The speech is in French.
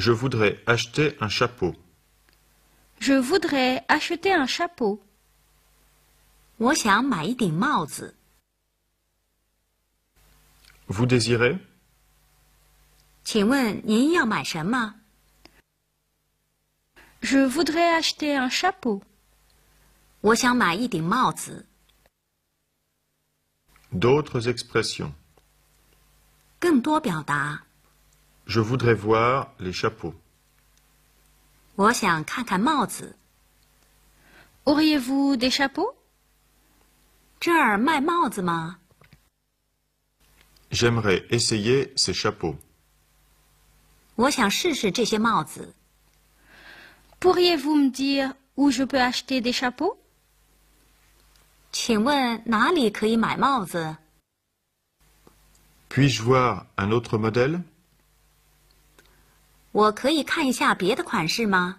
Je voudrais acheter un chapeau. Je voudrais acheter un chapeau. Vous désirez Je voudrais acheter un chapeau. D'autres expressions je voudrais voir les chapeaux. Auriez-vous des chapeaux J'aimerais essayer ces chapeaux. Pourriez-vous me dire où je peux acheter des chapeaux Puis-je voir un autre modèle 我可以看一下别的款式吗？